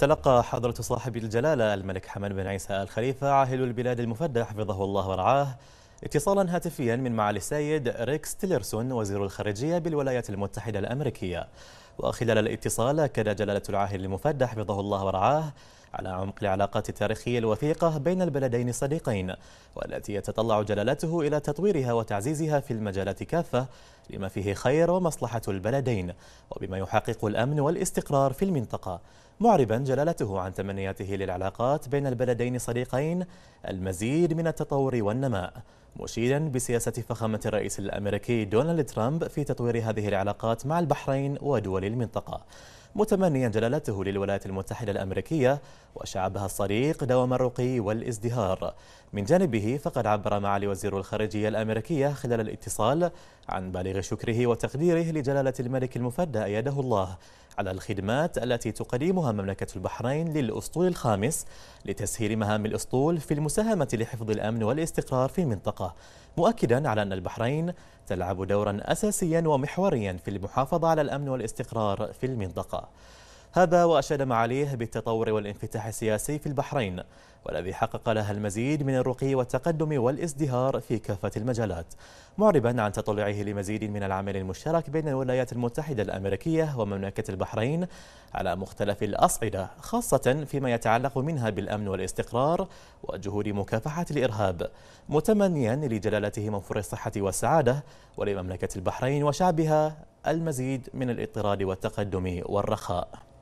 تلقى حضرة صاحب الجلالة الملك حمد بن عيسى الخليفة عاهل البلاد المفدى حفظه الله ورعاه اتصالا هاتفيا من معالي السيد ريكس تيلرسون وزير الخارجية بالولايات المتحدة الأمريكية وخلال الاتصال أكد جلالة العاهل المفدى حفظه الله ورعاه على عمق العلاقات التاريخية الوثيقة بين البلدين الصديقين والتي يتطلع جلالته إلى تطويرها وتعزيزها في المجالات كافة لما فيه خير ومصلحة البلدين وبما يحقق الأمن والاستقرار في المنطقة معربا جلالته عن تمنياته للعلاقات بين البلدين صديقين المزيد من التطور والنماء مشيدا بسياسة فخامة الرئيس الأمريكي دونالد ترامب في تطوير هذه العلاقات مع البحرين ودول المنطقة متمنيا جلالته للولايات المتحدة الأمريكية وشعبها الصديق دوام الرقي والازدهار من جانبه فقد عبر معالي وزير الخارجية الأمريكية خلال الاتصال عن بالغ شكره وتقديره لجلالة الملك المفدى أيده الله على الخدمات التي تقدمها مملكة البحرين للأسطول الخامس لتسهيل مهام الأسطول في المساهمة لحفظ الأمن والاستقرار في المنطقة مؤكدا على أن البحرين تلعب دورا أساسيا ومحوريا في المحافظة على الأمن والاستقرار في المنطقة هذا وأشاد معاليه بالتطور والانفتاح السياسي في البحرين والذي حقق لها المزيد من الرقي والتقدم والازدهار في كافة المجالات معربا عن تطلعه لمزيد من العمل المشترك بين الولايات المتحدة الأمريكية ومملكة البحرين على مختلف الأصعدة خاصة فيما يتعلق منها بالأمن والاستقرار وجهود مكافحة الإرهاب متمنيا لجلالته منفور الصحة والسعادة ولمملكة البحرين وشعبها المزيد من الاضطراد والتقدم والرخاء